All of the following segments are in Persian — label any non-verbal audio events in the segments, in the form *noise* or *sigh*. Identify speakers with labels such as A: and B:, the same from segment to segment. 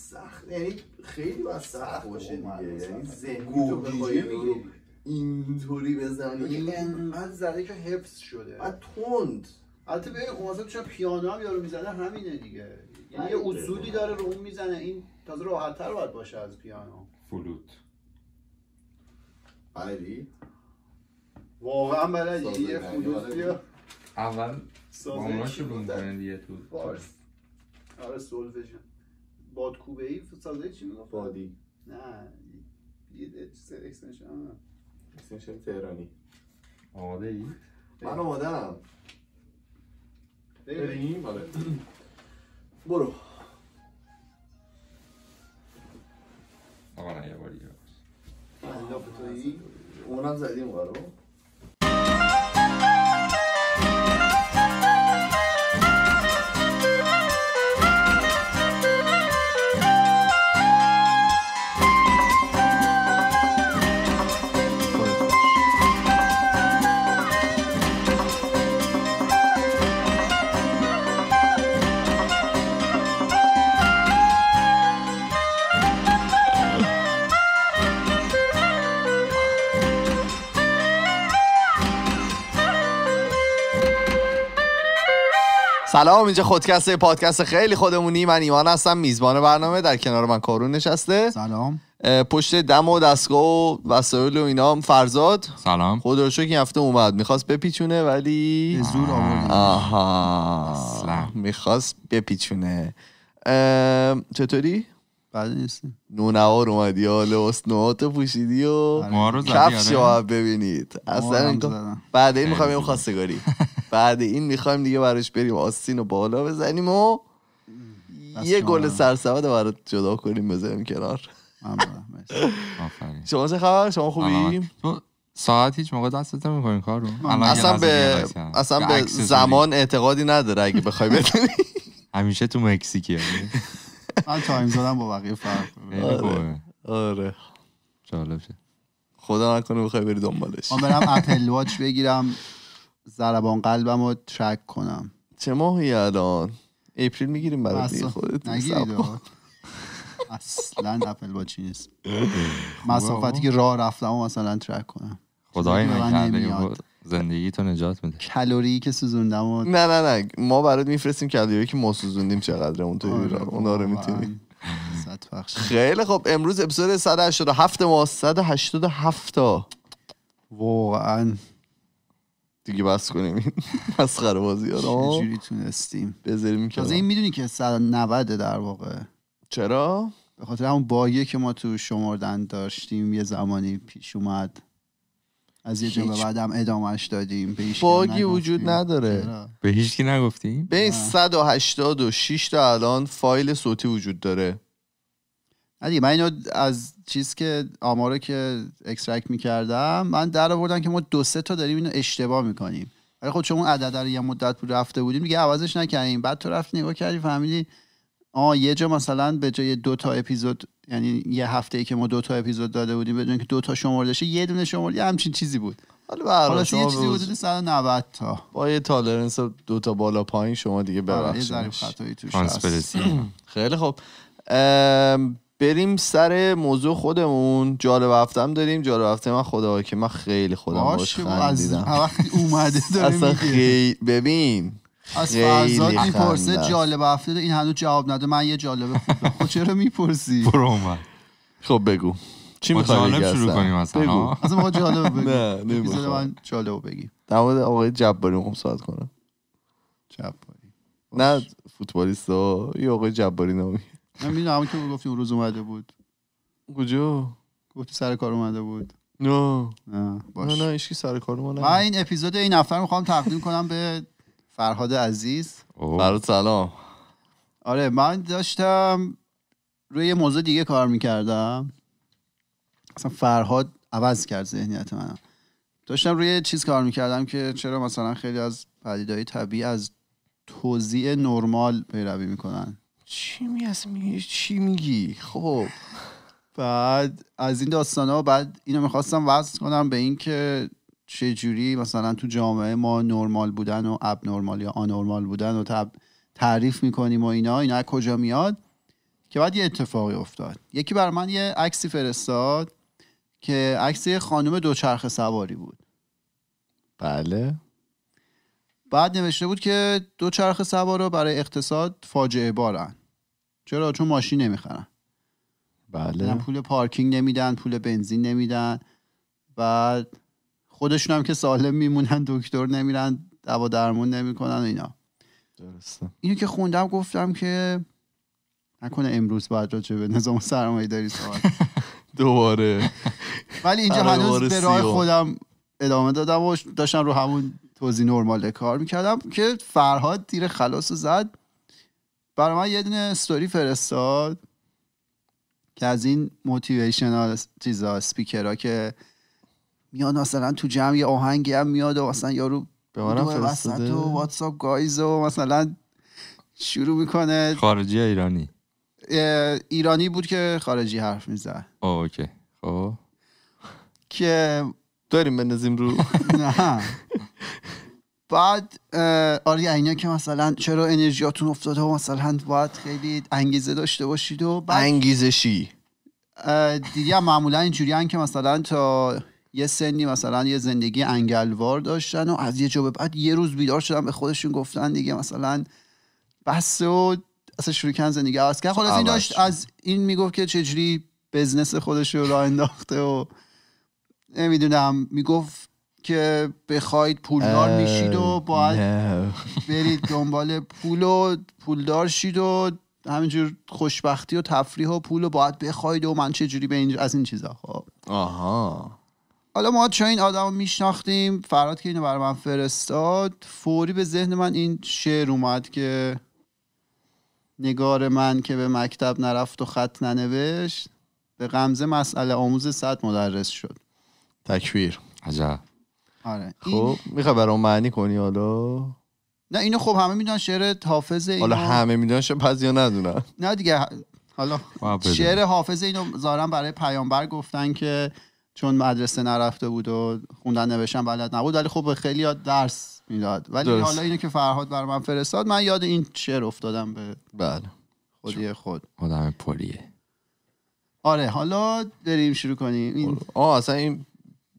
A: سخت یعنی خیلی باید سخت باشه دیگه یعنی
B: اینطوری بزنی این انقدر زده که حفظ شده بعد توند البته به اون واسه تو پیانو هم یارو میزنه همینه دیگه یعنی, یعنی یه اصولی داره رو اون میزنه این تازه راحتتر باید باشه از پیانو
C: فلوت بلدی
B: واقعا بلدی یه فلوت بیا
C: اول با رو میکنن دیگه تو فارس
B: آره سولفژن بادکوبه ای سازه چی میگفت بادی نه یه چیز اکستنشن
A: اکستنشن تهرانی آماده ای من آمادم بریم آره *clears throat* برو آقا نه یه باری یه باری اونم زدیم قرار سلام اینجا خودکسته پادکست خیلی خودمونی من ایمان هستم میزبان برنامه در کنار من کارون نشسته سلام پشت دم و دستگاه و وسایل و اینا هم فرزاد سلام خود رو که هفته اومد میخواست بپیچونه ولی زور
C: آها
A: میخواست بپیچونه چطوری بعد نیستیم نونوار اومدی ها لباس نواتو پوشیدی و آره. ما رو کفش آره. ببینید اصلا بعد این میخوایم یه خواستگاری بعد این میخوایم دیگه براش بریم آستین رو بالا بزنیم و یه گل سرسواد برات
C: جدا کنیم بزنیم کنار
A: شما چه خبر شما خوبی
C: ساعت هیچ موقع دستت نمیکنی کار اصلا به اصلا به زمان اعتقادی نداره اگه بخوای *laughs* بدونی همیشه تو مکزیکی
B: من تایم زدم با بقیه فرق آره. آره
C: جالب شد خدا نکنه
A: بخوای بری دنبالش من برم اپل
B: *laughs* واچ بگیرم ضربان قلبم رو ترک کنم چه ماهی الان اپریل میگیریم برای خودت نگیرید اصلا اپل واچی نیست *laughs* مسافتی که راه رفتم و مثلا ترک کنم
C: خدای نکرده زندگی تو نجات میده
B: کالری که سوزوندم نه
A: نه نه ما برات میفرستیم کالری که ما سوزوندیم چقدر اون تو ایران آره. اونا رو میتونی خیلی خب امروز اپیزود 187 ما 187 واقعا دیگه بس کنیم این *laughs* مسخره بازی ها چجوری
B: تونستیم بذاریم تازه این میدونی که 190 در واقع چرا به خاطر همون باییه که ما تو شماردن داشتیم یه زمانی پیش اومد از یه جا به هم ادامهش دادیم به باگی وجود نداره جرا.
C: به هیچ
A: کی نگفتیم به 186 تا الان فایل صوتی وجود داره
B: ندیگه من اینو از چیز که آمارو که اکسترکت میکردم من در که ما دو سه تا داریم اینو اشتباه میکنیم ولی خب چون اون عدد رو یه مدت بود رفته بودیم دیگه عوضش نکنیم بعد تو رفت نگاه کردی فهمیدی آ یه جا مثلا به جای دو تا اپیزود یعنی یه هفته ای که ما دو تا اپیزود داده بودیم بدون که دو تا شمرده شه یه دونه یه همچین چیزی بود حالا یه چیزی بود 190 تا
A: با یه تالرنس دو تا بالا پایین شما دیگه آره، ببخشید
B: *clears throat* خیلی خوب
A: بریم سر موضوع خودمون جالب هفتم داریم جالب هفته من خدا که من خیلی خودم باش خندیدم
B: از وقتی داریم *laughs* خیلی
A: ببین
B: از فرزاد میپرسه جالب هفته این هنوز جواب نده من یه جالب خود خب چرا میپرسی برو
A: خب بگو چی میخوای جالب شروع کنیم اصلا بگو
B: اصلا جالب *laughs* بگی؟ نه جالب بگی
A: در مورد آقای جباری میخوام صحبت کنم
B: جباری
A: نه فوتبالیست ها یه آقای جباری نامی
B: من میدونم که گفتی اون روز اومده بود کجا گفتی سر کار اومده بود نه نه نه اشکی سر کار اومده من این اپیزود این هفته میخوام تقدیم کنم به فرهاد عزیز فرهاد سلام آره من داشتم روی یه موضوع دیگه کار میکردم اصلا فرهاد عوض کرد ذهنیت من داشتم روی چیز کار میکردم که چرا مثلا خیلی از پدیدهای طبیعی از توزیع نرمال پیروی میکنن چی میگی چی میگی خب بعد از این داستان ها بعد اینو میخواستم وصل کنم به اینکه چجوری مثلا تو جامعه ما نرمال بودن و اب نرمال یا آنرمال بودن و تعریف میکنیم و اینا اینا کجا میاد که بعد یه اتفاقی افتاد یکی بر من یه عکسی فرستاد که عکس یه خانم دوچرخه سواری بود بله بعد نوشته بود که سوار رو برای اقتصاد فاجعه بارن چرا چون ماشین نمیخرن
C: بله پول
B: پارکینگ نمیدن پول بنزین نمیدن بعد خودشون هم که سالم میمونن دکتر نمیرن دوا درمون نمیکنن و اینا درسته اینو که خوندم گفتم که نکنه امروز باید راجع به نظام سرمایه داری سوال
A: *laughs* دوباره ولی اینجا هنوز به راه خودم
B: ادامه دادم و داشتم رو همون توضیح نرمال کار میکردم که فرهاد دیر خلاص زد برای من یه دونه استوری فرستاد که از این موتیویشنال چیزا سپیکرها که میاد مثلا تو جمع یه آهنگی هم میاد و مثلا یارو به وسط و واتساپ گایز و مثلا
C: شروع میکنه خارجی ایرانی
B: ایرانی بود که خارجی حرف میزد
C: اوکی خب
B: که داریم بندازیم رو *laughs* نه بعد آره اینا که مثلا چرا انرژیاتون افتاده و مثلا باید خیلی انگیزه داشته باشید و بعد انگیزشی دیگه معمولا اینجوری که مثلا تا یه سنی مثلا یه زندگی انگلوار داشتن و از یه جا به بعد یه روز بیدار شدن به خودشون گفتن دیگه مثلا بس و اصلا شروع کردن زندگی عوض کردن خلاص این داشت از این میگفت که چجوری بزنس خودش رو راه انداخته و نمیدونم میگفت که بخواید پولدار میشید و باید برید دنبال پول و پولدار شید و همینجور خوشبختی و تفریح و پول و باید بخواید و من چجوری به این از این چیزا خب آها حالا ما چون این آدم رو میشناختیم فراد که اینو برای من فرستاد فوری به ذهن من این شعر اومد که نگار من که به مکتب نرفت و خط ننوشت به غمزه مسئله آموز صد مدرس شد
A: تکبیر عجب
B: آره خب میخوای
A: اون معنی کنی حالا
B: نه اینو خب همه میدونن شعر حافظ اینو... حالا همه
A: میدونن پس یا ندونن
B: نه دیگه حالا
A: خب، شعر
B: حافظ اینو زارن برای پیامبر گفتن که چون مدرسه نرفته بود و خوندن نوشتن بلد نبود ولی خب خیلی درس میداد ولی حالا اینو که فرهاد بر من فرستاد من یاد این شعر افتادم به
C: بله خودی خود آدم پلیه
B: آره حالا داریم شروع کنیم این... آه اصلا این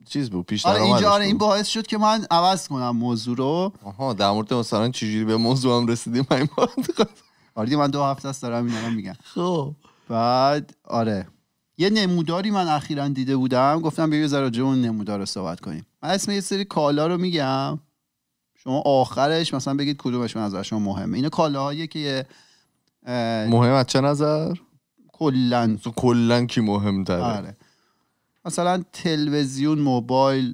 B: چیز
A: بود پیش آره اینجا آره این
B: باعث شد که من عوض کنم موضوع رو
A: آها در مورد مثلا چجوری به موضوع هم رسیدیم من
B: آره من دو هفته است دارم اینا میگم خب بعد آره یه نموداری من اخیرا دیده بودم گفتم بیا ذره جون اون نمودار رو صحبت کنیم من اسم یه سری کالا رو میگم شما آخرش مثلا بگید کدومشون از شما مهمه اینا کالاهایی که مهمه از چه نظر کلا کلا کی مهم داره مثلا تلویزیون موبایل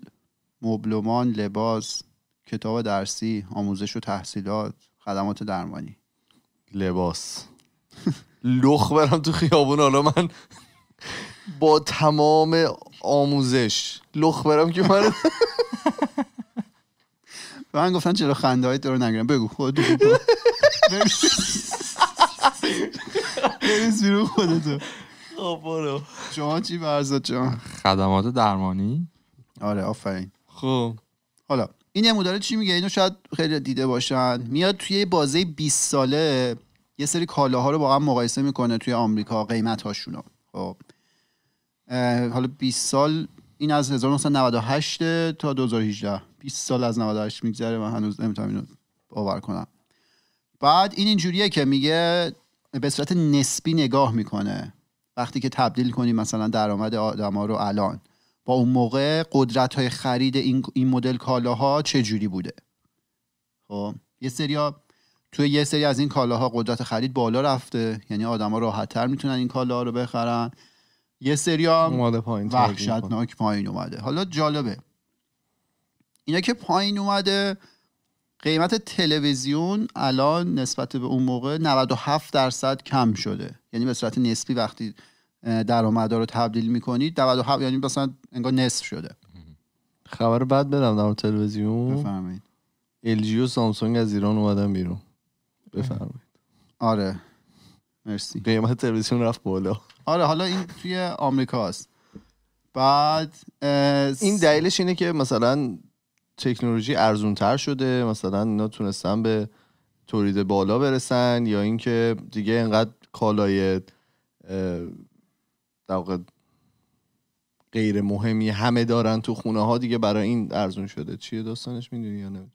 B: مبلمان لباس کتاب درسی آموزش و تحصیلات خدمات درمانی
A: لباس لخ برم تو خیابون حالا من با تمام آموزش لخ برم که
B: من به *laughs* من گفتن چرا خنده های رو نگیرم بگو خود بریز بیرون خودتو خب شما چی برزاد شما
C: خدمات درمانی آره آفرین
B: خب حالا این نموداره چی میگه اینو شاید خیلی دیده باشن میاد توی بازه 20 ساله یه سری کالاها رو با هم مقایسه میکنه توی آمریکا قیمت هاشونو خب حالا 20 سال این از 1998 تا 2018 20 سال از 98 میگذره و هنوز نمیتونم اینو باور کنم بعد این اینجوریه که میگه به صورت نسبی نگاه میکنه وقتی که تبدیل کنی مثلا درآمد آدما رو الان با اون موقع قدرت های خرید این, این مدل کالاها چه جوری بوده خب یه سریا توی یه سری از این کالاها قدرت خرید بالا رفته یعنی آدما راحتتر میتونن این کالاها رو بخرن یه سری پایین وحشتناک پایین اومده حالا جالبه اینا که پایین اومده قیمت تلویزیون الان نسبت به اون موقع 97 درصد کم شده یعنی به صورت نسبی وقتی درآمدا رو تبدیل میکنید 97 یعنی مثلا انگار نصف شده
A: خبر بعد بدم در تلویزیون بفرمایید LG و سامسونگ از ایران اومدن بیرون بفرمایید آره مرسی قیمت تلویزیون رفت بالا
B: آره حالا این توی آمریکاست بعد این دلیلش
A: اینه که مثلا تکنولوژی ارزون تر شده مثلا اینا تونستن به تولید بالا برسن یا اینکه دیگه اینقدر کالای در غیر مهمی همه دارن تو خونه ها دیگه برای این ارزون شده
B: چیه داستانش میدونی یا نه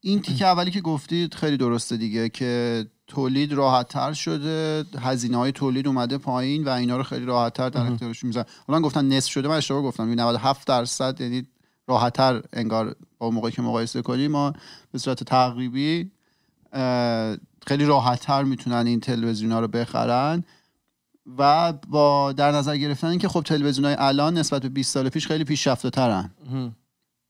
B: این تیکه اولی که گفتید خیلی درسته دیگه که تولید راحتتر شده هزینه های تولید اومده پایین و اینا رو خیلی راحتتر در اختیارش میذارن حالا گفتن نصف شده من اشتباه گفتم 97 یعنی درصد یعنی راحتتر انگار با موقعی که مقایسه کنیم ما به صورت تقریبی خیلی راحتتر میتونن این تلویزیون ها رو بخرن و با در نظر گرفتن اینکه خب تلویزیون های الان نسبت به 20 سال پیش خیلی پیشرفته ترن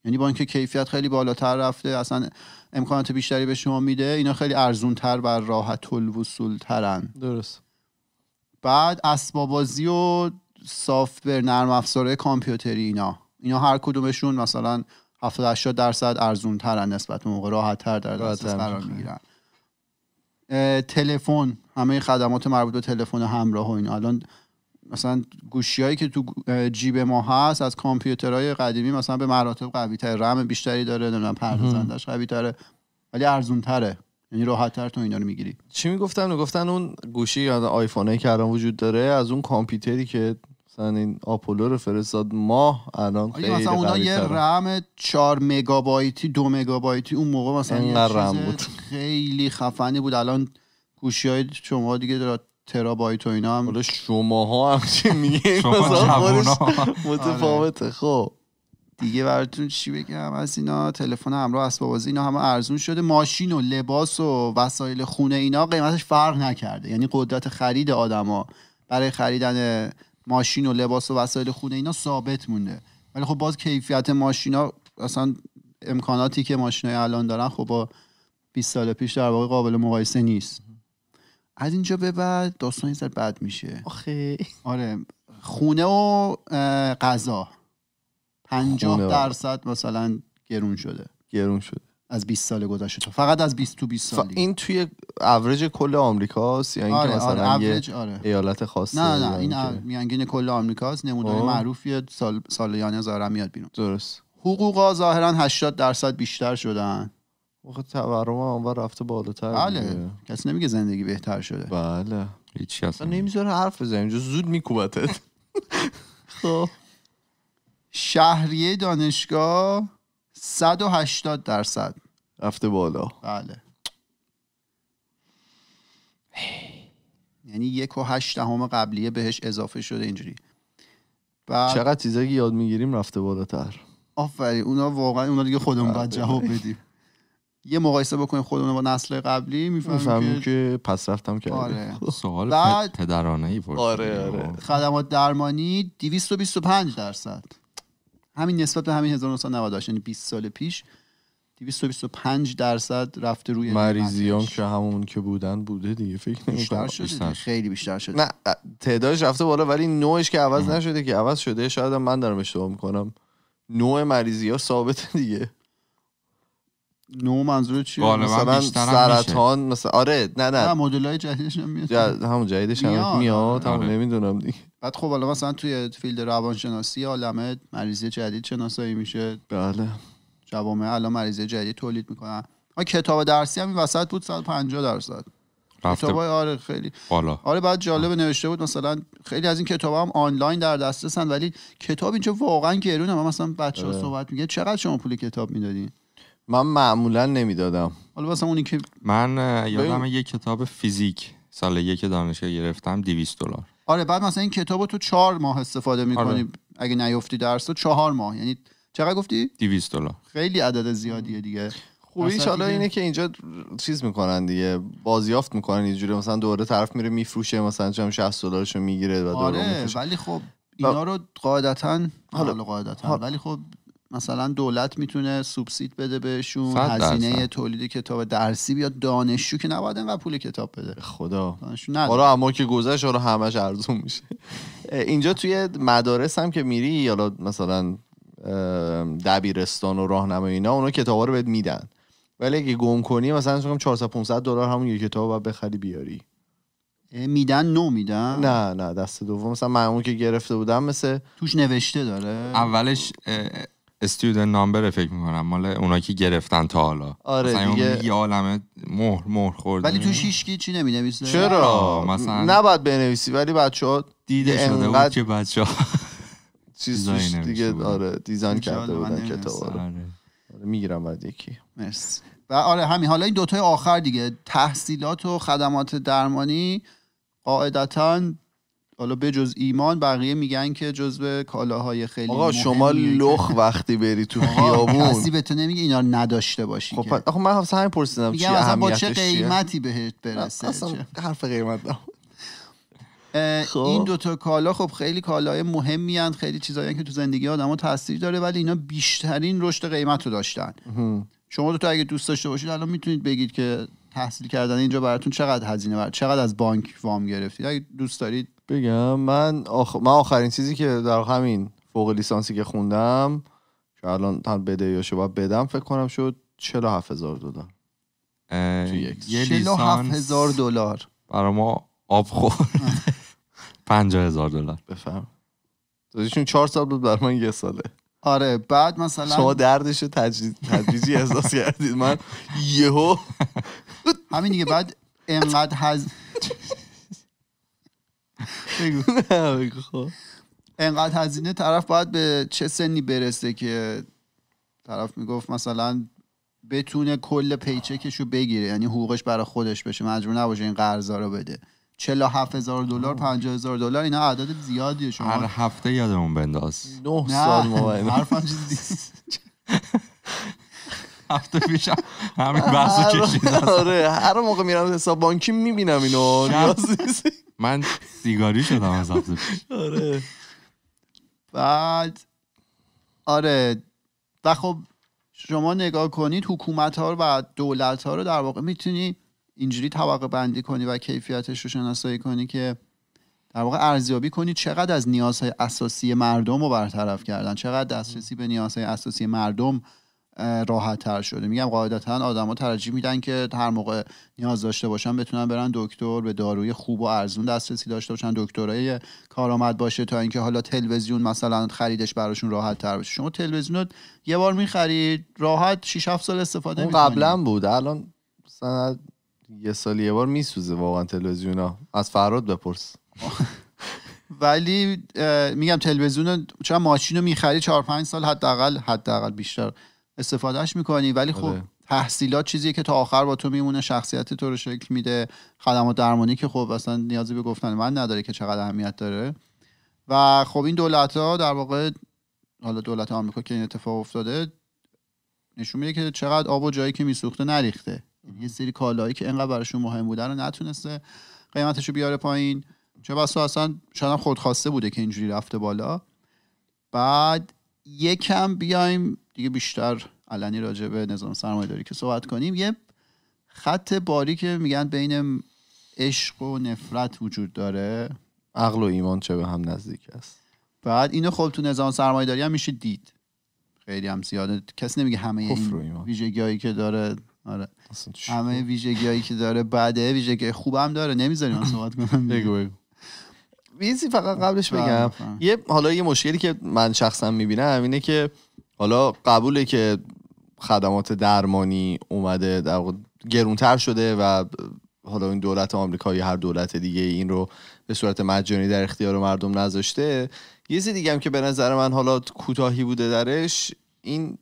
B: یعنی با اینکه کیفیت خیلی بالاتر رفته اصلا امکانات بیشتری به شما میده اینا خیلی ارزونتر و راحت الوصول ترن درست بعد اسبابازی و سافتور نرم افزاره کامپیوتری اینا اینا هر کدومشون مثلا 70 80 درصد ارزون نسبت به موقع راحت تر در میگیرن تلفن همه خدمات مربوط به تلفن همراه و اینا الان مثلا گوشی که تو جیب ما هست از کامپیوترهای قدیمی مثلا به مراتب قوی تر رم بیشتری داره نمیدونم پردازندش قوی تره ولی ارزون تره یعنی راحت تر تو اینا رو میگیری
A: چی میگفتن گفتن اون گوشی یا هایی که الان وجود داره از اون کامپیوتری که مثلا این آپولو رو فرستاد ماه الان خیلی مثلا اونا یه رم
B: 4 مگابایتی دو مگابایتی اون موقع مثلا یه بود. خیلی خفنی بود الان گوشی شما دیگه ترابایت و اینا هم حالا ها هم چی میگه متفاوته آره. خب دیگه براتون چی بگم از اینا تلفن همراه اسباب بازی اینا هم ارزون شده ماشین و لباس و وسایل خونه اینا قیمتش فرق نکرده یعنی قدرت خرید آدما برای خریدن ماشین و لباس و وسایل خونه اینا ثابت مونده ولی خب باز کیفیت ماشینا اصلا امکاناتی که ماشینای الان دارن خب با 20 سال پیش در واقع قابل مقایسه نیست از اینجا به بعد داستان یه بد میشه آخه آره خونه و غذا 50 درصد مثلا گرون شده گرون شده از 20 سال گذشته فقط از 20 تو 20 سال این توی اوریج کل آمریکاست یا اینکه آره،, آره، مثلا آره، یه آره. ایالت خاصه نه نه این میانگین کل آمریکاست نمودار خب. معروفیه سال سالیانه یعنی زارم میاد بیرون درست حقوقا ظاهرا 80 درصد بیشتر شدن
A: آخه تورم هم رفته بالاتر بله
B: کسی نمیگه زندگی بهتر شده بله هیچ کس نمیذاره حرف بزنیم زود میکوبتت *laughs* خب شهریه دانشگاه 180 درصد رفته بالا بله یعنی یک و هشت دهم قبلیه بهش اضافه شده اینجوری بعد... چقدر
A: چیزایی یاد میگیریم رفته بالاتر
B: آفرین اونا واقعا اونا دیگه خودمون باید بله. جواب بدیم یه مقایسه بکنیم خودمون با نسل قبلی میفهمیم که... پس رفتم که آره. *laughs* سوال بعد...
C: پدرانه ای آره,
B: آره. خدمات درمانی 225 درصد همین نسبت به همین 1998 یعنی 20 سال پیش 225 درصد رفته روی مریضیان که همون که بودن بوده دیگه فکر بیشتر شده خیلی بیشتر شده نه تعدادش
A: رفته بالا ولی نوعش که عوض نشده که عوض شده شاید من دارم اشتباه میکنم نوع
B: مریضی ها ثابته دیگه نو منظور چیه مثلا سرطان
A: مثلا آره نه نه, نه
B: مدل های جدیدش هم
A: میاد همون جدیدش هم میاد آره. همون نمیدونم
B: دیگه بعد خب حالا مثلا توی فیلد روانشناسی عالمه مریضی جدید شناسایی میشه بله جوامع الان مریضی جدید تولید میکنن ها کتاب درسی همین وسط بود 150 درصد کتاب آره خیلی بالا آره بعد جالب نوشته بود مثلا خیلی از این کتاب هم آنلاین در دسترسن ولی کتاب اینجا واقعا گرونه من مثلا بچه ها آره. صحبت میگه چقدر شما پول کتاب میدادین من معمولا نمیدادم حالا واسه اونی که
C: من یادم یه کتاب فیزیک سال یک دانشگاه گرفتم 200 دلار
B: آره بعد مثلا این کتاب تو چهار ماه استفاده میکنی آره. اگه نیفتی درس تو چهار ماه یعنی چقدر گفتی 200 دلار خیلی عدد زیادیه دیگه خوبی حالا اینه که اینجا چیز
A: میکنن دیگه بازیافت میکنن اینجوری مثلا دوره طرف میره میفروشه مثلا چم 60 دلارشو میگیره و آره
B: ولی خب اینا رو قاعدتا حالا قاعدتا ولی خب مثلا دولت میتونه سوبسید بده بهشون هزینه تولید کتاب درسی بیاد دانشجو که نباید و پول کتاب بده خدا آره اما
A: که گذشت آره همش ارزون میشه اینجا توی مدارس هم که میری حالا مثلا دبیرستان و راهنمایی اینا اونا کتابا رو بهت میدن ولی اگه گم کنی مثلا شما 400
B: 500 دلار همون یه کتاب باید بخری بیاری میدن نو میدن نه نه دست دوم مثلا معمول که گرفته بودم مثل توش نوشته داره
C: اولش استودنت نامبر فکر میکنم مال اونایی که گرفتن تا حالا آره مثلا یه عالمه مهر مهر خورده ولی تو
B: شیشکی چی نمی چرا مثلا نباید بنویسی ولی بچه ها
A: دیده که بچه ها *laughs* چیز دیگه آره دیزاین کرده بودن کتاب آره, آره، میگیرم بعد یکی مرسی
B: و آره همین حالا این دوتای آخر دیگه تحصیلات و خدمات درمانی قاعدتا حالا به جز ایمان بقیه میگن که به کالاهای خیلی آقا شما لخ
A: وقتی بری
B: تو خیابون کسی به تو نمیگه اینا نداشته باشی خب آخو من هم همین پرسیدم چی اهمیتش با چه قیمتی بهت برسه اصلا حرف قیمت این خب. دوتا کالا خب خیلی کالای مهمی هن. خیلی چیزایی که تو زندگی آدم تاثیر داره ولی اینا بیشترین رشد قیمت رو داشتن شما دو تا اگه دوست داشته باشید الان میتونید بگید که تحصیل کردن اینجا براتون چقدر هزینه بر چقدر از بانک وام گرفتید اگه دوست دارید بگم
A: من, آخ... من آخرین چیزی که در همین فوق لیسانسی که خوندم که الان تن بده یا شو بدم فکر کنم شد 47 هزار دلار
C: یه
B: هزار دلار
C: برای ما آب خورد 50 *laughs* هزار دلار بفهم
B: چون چهار
A: سال بود برای من یه ساله
B: آره بعد مثلا شما دردش تدریجی تجدیدی احساس کردید من یهو همین دیگه بعد انقدر هز *laughs* *laughs* بگو خب انقدر هزینه طرف باید به چه سنی برسه که طرف میگفت مثلا بتونه کل پیچکش رو بگیره یعنی حقوقش برای خودش بشه مجبور نباشه این قرضا رو بده 47000 هزار دلار 50000 هزار دلار اینا
C: اعداد زیادیه شما هر هفته یادمون بنداز 9 سال موقع حرفم
B: چیز *laughs*
C: هفته پیشم همین آره، بحثو کشید آره
A: هر موقع میرم حساب بانکی میبینم اینو
C: من سیگاری شدم از هفته پیش
B: آره بعد آره و خب شما نگاه کنید حکومت ها و دولت ها رو در واقع میتونی اینجوری توقع بندی کنی و کیفیتش رو شناسایی کنی که در واقع ارزیابی کنی چقدر از نیازهای اساسی مردم رو برطرف کردن چقدر دسترسی به نیازهای اساسی مردم راحت تر شده میگم قاعدتا آدما ترجیح میدن که هر موقع نیاز داشته باشن بتونن برن دکتر به داروی خوب و ارزون دسترسی داشته باشن دکترای کارآمد باشه تا اینکه حالا تلویزیون مثلا خریدش براشون راحت تر باشه شما تلویزیون رو یه بار میخرید راحت 6 7 سال استفاده میکنید قبلا بود الان مثلا یه سال یه بار میسوزه واقعا ها از فراد بپرس *laughs* ولی میگم تلویزیون چرا ماشین رو میخری 4 5 سال حداقل حداقل بیشتر استفادهش میکنی ولی خب آره. تحصیلات چیزیه که تا آخر با تو میمونه شخصیت تو رو شکل میده خدمات درمانی که خب اصلا نیازی به گفتن من نداره که چقدر اهمیت داره و خب این دولت ها در واقع حالا دولت آمریکا که این اتفاق افتاده نشون میده که چقدر آب و جایی که میسوخته نریخته یعنی یه سری کالایی که انقدر براشون مهم بوده رو نتونسته قیمتش رو بیاره پایین چه بسا اصلا شاید خودخواسته بوده که اینجوری رفته بالا بعد یکم بیایم دیگه بیشتر علنی راجع به نظام سرمایه داری که صحبت کنیم یه خط باری که میگن بین عشق و نفرت وجود داره عقل و ایمان چه به هم نزدیک است بعد اینو خب تو نظام سرمایه داری هم میشه دید خیلی هم زیاده کسی نمیگه همه این هایی که داره آره همه هایی که داره بده ویژگی خوب هم داره نمیذاریم من صحبت کنم *laughs* بگو بگو
A: فقط قبلش بله، بگم یه حالا یه مشکلی که من شخصا میبینم اینه که حالا قبوله که خدمات درمانی اومده در گرونتر شده و حالا این دولت آمریکایی هر دولت دیگه این رو به صورت مجانی در اختیار مردم نذاشته یه چیز دیگه هم که به نظر من حالا کوتاهی بوده درش این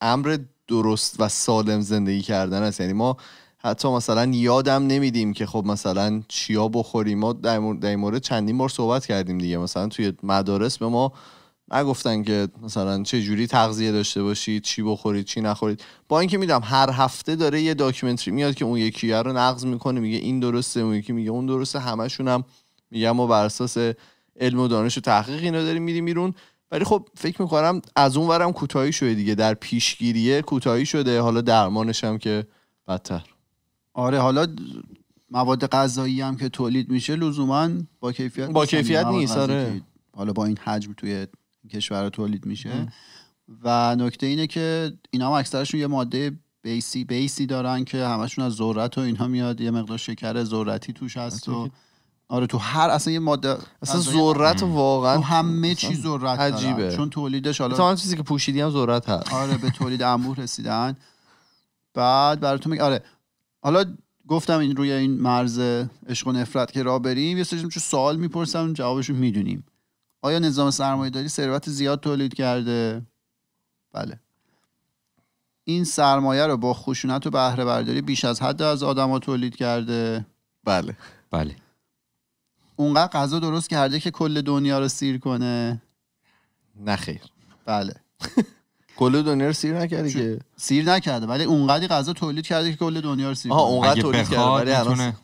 A: امر درست و سالم زندگی کردن است یعنی ما حتی مثلا یادم نمیدیم که خب مثلا چیا بخوریم ما در این مورد چندین بار صحبت کردیم دیگه مثلا توی مدارس به ما نگفتن که مثلا چه جوری تغذیه داشته باشید چی بخورید چی نخورید با اینکه میدم هر هفته داره یه داکیومنتری میاد که اون یکی رو نقض میکنه میگه این درسته اون یکی میگه اون درسته همشون هم میگم ما بر اساس علم و دانش و تحقیق اینا داریم میدیم میرون ولی خب فکر میکنم از اون ورم کوتاهی شده دیگه در پیشگیریه کوتاهی شده حالا درمانش هم که بدتر
B: آره حالا مواد غذایی هم که تولید میشه لزوما با کیفیت با کیفیت نیست آره حالا با این حجم توی کشور تولید میشه و نکته اینه که اینا هم اکثرشون یه ماده بیسی بیسی دارن که همشون از ذرت و اینها میاد یه مقدار شکر ذرتی توش هست و آره تو هر اصلا یه ماده اصلا ذرت واقعا تو خب، همه چی ذرت عجیبه چون تولیدش حالا تمام چیزی که پوشیدی هم ذرت هست آره به تولید انبوه رسیدن بعد براتون میگم آره حالا گفتم این روی این مرز عشق و نفرت که را بریم یه سری سوال میپرسم جوابشو میدونیم آیا نظام سرمایه داری ثروت زیاد تولید کرده بله این سرمایه رو با خشونت و بهره برداری بیش از حد از آدما تولید کرده بله بله اونقدر غذا درست کرده که کل دنیا رو سیر کنه نه خیر بله *laughs* کل دنیا رو سیر نکرده که سیر نکرده ولی اونقدی غذا تولید کرده که کل دنیا رو سیر آها اونقدی تولید کرده ولی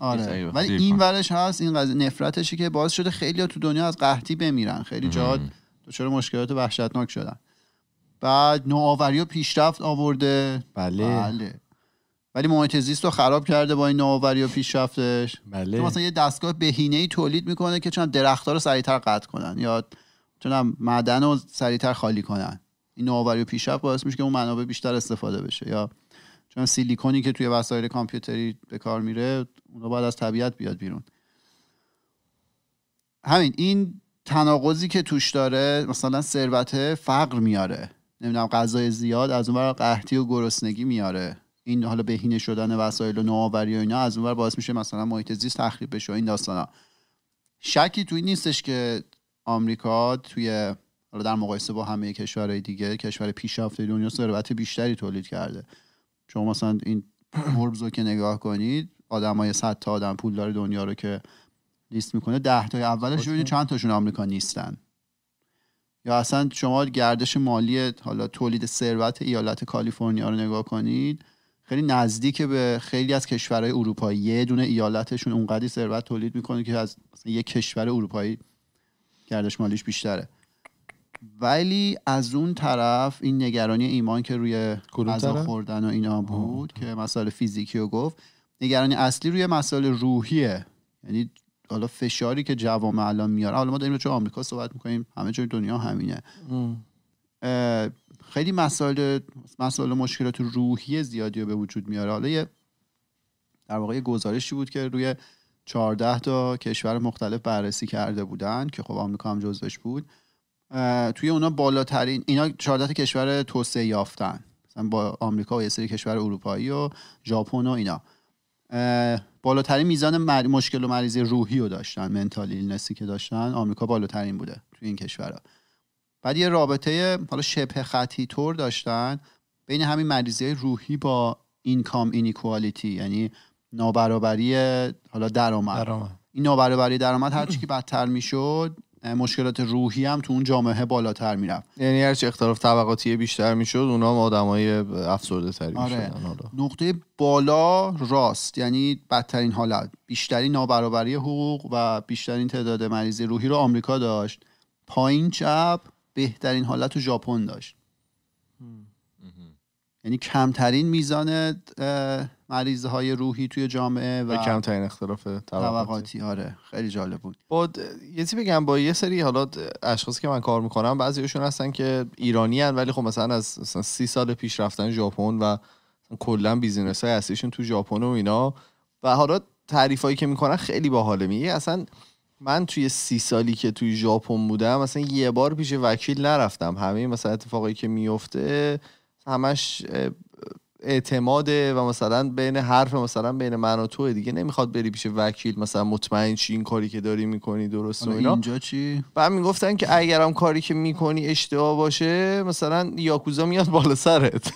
B: آره. ولی این ورش هست این نفرتشی که باعث شده خیلی تو دنیا از قحطی بمیرن خیلی جا دچار مشکلات وحشتناک شدن بعد نوآوری و پیشرفت آورده بله, بله. ولی محیط زیست رو خراب کرده با این نوآوری و پیشرفتش بله. مثلا یه دستگاه بهینه ای تولید میکنه که چون درختها رو سریعتر قطع کنن یا چون معدن رو سریعتر خالی کنن این نوآوری و پیشرفت باعث میشه که اون منابع بیشتر استفاده بشه یا چون سیلیکونی که توی وسایل کامپیوتری به کار میره اونا باید از طبیعت بیاد بیرون همین این تناقضی که توش داره مثلا ثروت فقر میاره نمیدونم غذای زیاد از اونور قحطی و گرسنگی میاره این حالا بهینه شدن وسایل و نوآوری و اینا از اونور باعث میشه مثلا محیط زیست تخریب بشه و این داستانا شکی توی نیستش که آمریکا توی حالا در مقایسه با همه کشورهای دیگه کشور پیشرفته دنیا ثروت بیشتری تولید کرده شما مثلا این هربز رو که نگاه کنید آدمای 100 تا آدم پولدار دنیا رو که لیست میکنه ده تا اولش ببینید چند تاشون آمریکا نیستن یا اصلا شما گردش مالی حالا تولید ثروت ایالت کالیفرنیا رو نگاه کنید خیلی نزدیک به خیلی از کشورهای اروپایی یه دونه ایالتشون اونقدری ثروت تولید میکنه که از یک کشور اروپایی گردش مالیش بیشتره ولی از اون طرف این نگرانی ایمان که روی غذا خوردن و اینا بود که مسائل فیزیکی رو گفت نگرانی اصلی روی مسائل روحیه یعنی حالا فشاری که جوامع الان میاره حالا ما داریم چه آمریکا صحبت میکنیم همه جای دنیا همینه خیلی مسائل مسائل مشکلات روحی زیادی رو به وجود میاره حالا در واقع یه گزارشی بود که روی 14 تا کشور مختلف بررسی کرده بودن که خب آمریکا هم جزوش بود توی اونا بالاترین اینا 14 کشور توسعه یافتن مثلا با آمریکا و یه سری کشور اروپایی و ژاپن و اینا بالاترین میزان مشکل و مریضی روحی رو داشتن منتال ایلنسی که داشتن آمریکا بالاترین بوده توی این کشورها بعد یه رابطه حالا شبه خطی طور داشتن بین همین مریضی روحی با اینکام اینیکوالیتی یعنی نابرابری حالا درآمد این نابرابری درآمد هرچی که بدتر میشد مشکلات روحی هم تو اون جامعه بالاتر میرفت
A: یعنی هرچی اختلاف طبقاتی بیشتر میشد اونا هم آدمای افسرده تری آره.
B: نقطه بالا راست یعنی بدترین حالت بیشترین نابرابری حقوق و بیشترین تعداد مریضی روحی رو آمریکا داشت پایین چپ بهترین حالت تو ژاپن داشت یعنی کمترین میزان مریض های روحی توی جامعه و کمترین اختلاف طبقاتی آره خیلی جالب بود بود یه چیزی بگم
A: با یه سری حالا اشخاصی که من کار میکنم بعضیشون هستن که ایرانی ولی خب مثلا از مثلا سی سال پیش رفتن ژاپن و کلا بیزینس های اصلیشون تو ژاپن و اینا و حالا تعریف هایی که میکنن خیلی باحاله میگه اصلا من توی سی سالی که توی ژاپن بودم مثلا یه بار پیش وکیل نرفتم همه مثلا اتفاقایی که میفته همش اعتماده و مثلا بین حرف مثلا بین من و تو دیگه نمیخواد بری پیش وکیل مثلا مطمئن چی این کاری که داری میکنی درست و اینا اینجا چی بعد میگفتن که اگرم کاری که میکنی اشتباه باشه مثلا یاکوزا میاد
B: بالا سرت *laughs*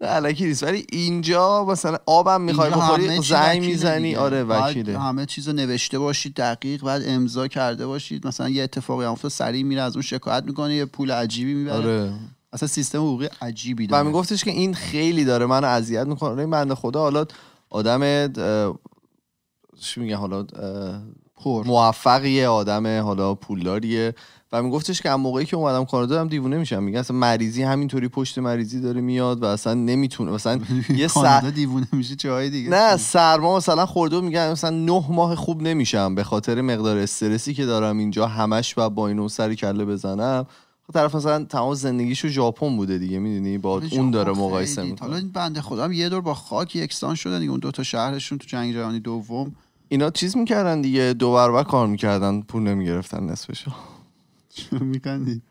A: علکی نیست ولی اینجا مثلا آبم میخوای بخوری زنگ میزنی آره وکیله
B: همه چیزو نوشته باشید دقیق بعد امضا کرده باشید مثلا یه اتفاقی افتاد سریع میره از اون شکایت میکنه یه پول عجیبی میبره آره. اصلا سیستم حقوقی عجیبی داره و میگفتش که این خیلی داره من اذیت میکنه این بنده خدا حالا آدم
A: چی میگه حالا پر. موفقیه آدم حالا پولداریه و میگفتش که هم موقعی که اومدم کانادا هم دیوونه میشم میگه اصلا مریضی همینطوری پشت مریضی داره میاد و اصلا نمیتونه مثلا
B: *laughs* یه سر دیوونه میشه جای دیگه
A: نه سرما مثلا خورده میگه مثلا نه ماه خوب نمیشم به خاطر مقدار استرسی که دارم اینجا همش و با اینو سر کله بزنم طرف مثلا تمام زندگیشو ژاپن بوده دیگه میدونی با اون داره
B: مقایسه میکنه حالا بنده خودم یه دور با خاک یکسان شدن دیگه اون دو تا شهرشون تو جنگ جهانی دوم اینا چیز میکردن
A: دیگه دو برابر کار
B: میکردن پول نمیگرفتن نصفشو چرا میکنی؟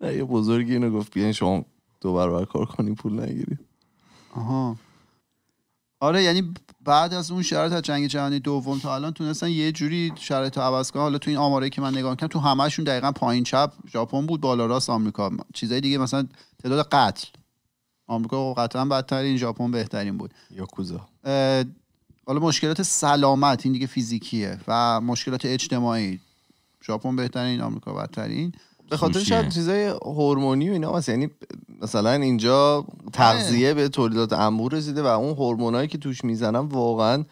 B: یه بزرگی اینو گفت
A: بیاین شما دو برابر کار کنی پول نگیرید
B: آها آره یعنی بعد از اون شرایط از جنگ جهانی دوم تا الان تونستن یه جوری شرایط عوض کنن حالا تو این آماره که من نگاه کردم تو همهشون دقیقا پایین چپ ژاپن بود بالا راست آمریکا چیزای دیگه مثلا تعداد قتل آمریکا قطعا بدترین ژاپن بهترین بود یاکوزا حالا مشکلات سلامت این دیگه فیزیکیه و مشکلات اجتماعی ژاپن بهترین آمریکا بدترین به خاطر شاید
A: چیزای هورمونی و اینا یعنی مثلا اینجا تغذیه آره. به تولیدات انبور رسیده و اون هورمونایی که توش میزنن واقعا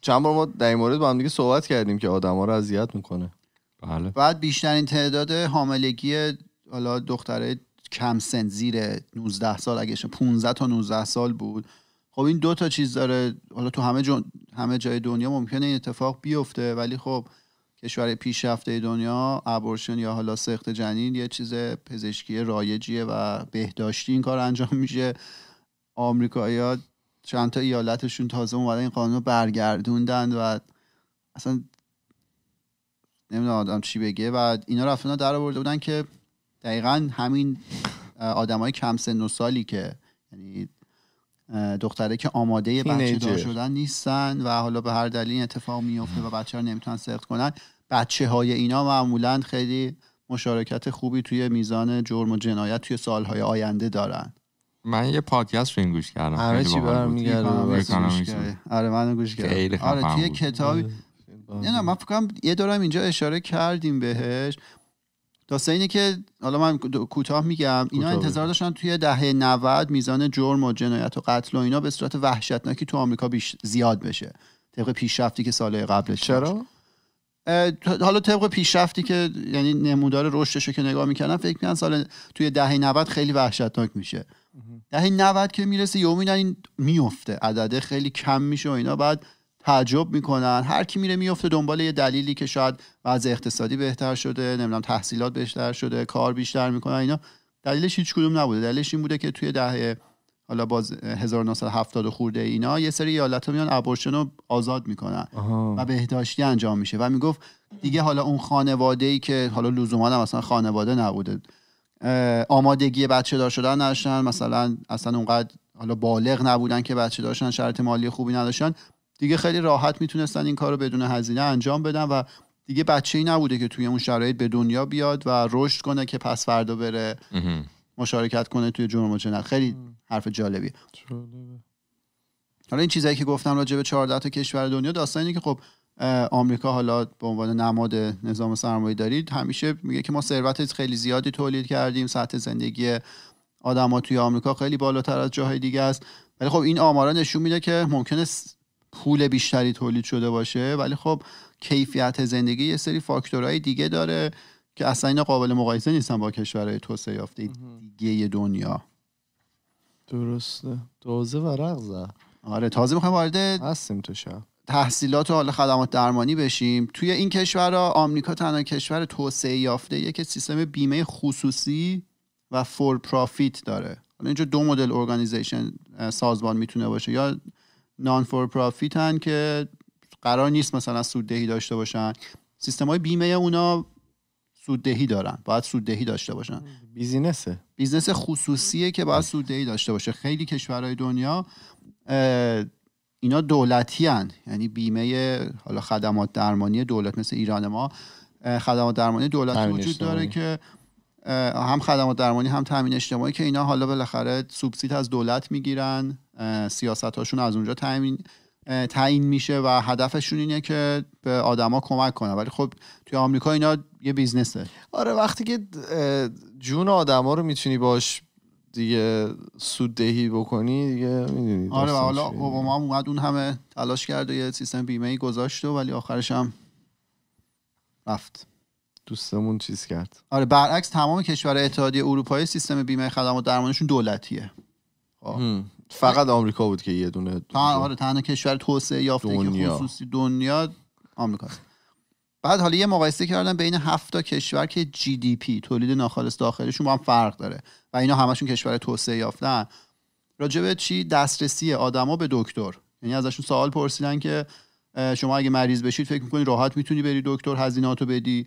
A: چند بار ما در این مورد با هم دیگه صحبت کردیم که آدما رو اذیت میکنه
C: بله
B: بعد بیشترین تعداد حاملگی حالا دختره کم سن زیر 19 سال اگه 15 تا 19 سال بود خب این دو تا چیز داره حالا تو همه, همه جای دنیا ممکنه این اتفاق بیفته ولی خب کشور پیشرفته دنیا ابورشن یا حالا سخت جنین یه چیز پزشکی رایجیه و بهداشتی این کار انجام میشه ها چند تا ایالتشون تازه اومدن این قانون رو برگردوندن و اصلا نمیدونم آدم چی بگه و اینا رفتن در آورده بودن که دقیقا همین آدمای کم سن و سالی که یعنی دختره که آماده بچه دار شدن نیستن و حالا به هر دلیل اتفاق میفته و بچه ها نمیتونن سخت کنن بچه های اینا معمولا خیلی مشارکت خوبی توی میزان جرم و جنایت توی سالهای آینده دارن
C: من یه پادکست رو این گوش کردم آره چی برام
B: آره من گوش کردم آره توی کتابی نه من فکر کنم یه دارم اینجا اشاره کردیم بهش داسته اینه که حالا من کوتاه میگم اینا انتظار داشتن توی دهه 90 میزان جرم و جنایت و قتل و اینا به صورت وحشتناکی تو آمریکا بیش زیاد بشه طبق پیشرفتی که سالهای قبلش چرا حالا طبق پیشرفتی که یعنی نمودار رشدش که نگاه میکنن فکر میکنن سال توی دهه 90 خیلی وحشتناک میشه دهه 90 که میرسه یهو این میفته عدده خیلی کم میشه و اینا بعد تعجب میکنن هر کی میره میفته دنبال یه دلیلی که شاید وضع اقتصادی بهتر شده نمیدونم تحصیلات بهتر شده کار بیشتر میکنن اینا دلیلش هیچ کدوم نبوده دلیلش این بوده که توی دهه حالا باز 1970 خورده اینا یه سری ایالت ها میان ابورشن رو آزاد میکنن و بهداشتی انجام میشه و میگفت دیگه حالا اون خانواده ای که حالا لزوما هم اصلا خانواده نبوده آمادگی بچه دار شدن نداشتن مثلا اصلا اونقدر حالا بالغ نبودن که بچه داشتن شرط مالی خوبی نداشتن دیگه خیلی راحت میتونستن این کار رو بدون هزینه انجام بدن و دیگه بچه ای نبوده که توی اون شرایط به دنیا بیاد و رشد کنه که پس فردا بره مشارکت کنه توی جرم و جنایت خیلی حرف جالبیه حالا این چیزایی که گفتم راجع به 14 تا کشور دنیا داستان اینه که خب آمریکا حالا به عنوان نماد نظام سرمایه دارید همیشه میگه که ما ثروت خیلی زیادی تولید کردیم سطح زندگی آدما توی آمریکا خیلی بالاتر از جاهای دیگه است ولی خب این آمارا نشون میده که ممکنه پول بیشتری تولید شده باشه ولی خب کیفیت زندگی یه سری فاکتورهای دیگه داره که اصلا اینا قابل مقایسه نیستن با کشورهای توسعه یافته دیگه دنیا درسته تازه و رغزه آره تازه میخوایم
A: وارد هستیم تو
B: تحصیلات و حال خدمات درمانی بشیم توی این کشورها آمریکا تنها کشور توسعه یافته که سیستم بیمه خصوصی و فور پرافیت داره حالا اینجا دو مدل ارگانیزیشن سازمان میتونه باشه یا نان فور پرافیت هن که قرار نیست مثلا سوددهی داشته باشن سیستم های بیمه اونا سوددهی دارن باید سوددهی داشته باشن
A: بیزینسه
B: بیزنس خصوصیه که باید سوددهی داشته باشه خیلی کشورهای دنیا اینا دولتی هن. یعنی بیمه حالا خدمات درمانی دولت مثل ایران ما خدمات درمانی دولت وجود داره که هم خدمات درمانی هم تامین اجتماعی که اینا حالا بالاخره سوبسید از دولت میگیرن سیاست هاشون از اونجا تامین تعیین میشه و هدفشون اینه که به آدما کمک کنه ولی خب توی آمریکا اینا یه بیزنسه آره وقتی که جون آدما رو میتونی باش دیگه سوددهی بکنی دیگه میدونی آره و حالا اوباما هم اومد اون همه تلاش کرد و یه سیستم بیمه ای گذاشت ولی آخرش هم رفت
A: دوستمون چیز کرد
B: آره برعکس تمام کشور اتحادیه اروپایی سیستم بیمه خدمات درمانشون دولتیه خب. فقط آمریکا بود که یه دونه تنها آره تنها کشور توسعه یافته که خصوصی دنیا آمریکاست بعد حالا یه مقایسه کردن بین هفت تا کشور که جی دی پی تولید ناخالص داخلیشون با هم فرق داره و اینا همشون کشور توسعه یافتن راجبه چی دسترسی آدما به دکتر یعنی ازشون سوال پرسیدن که شما اگه مریض بشید فکر میکنی راحت میتونی بری دکتر هزینهاتو بدی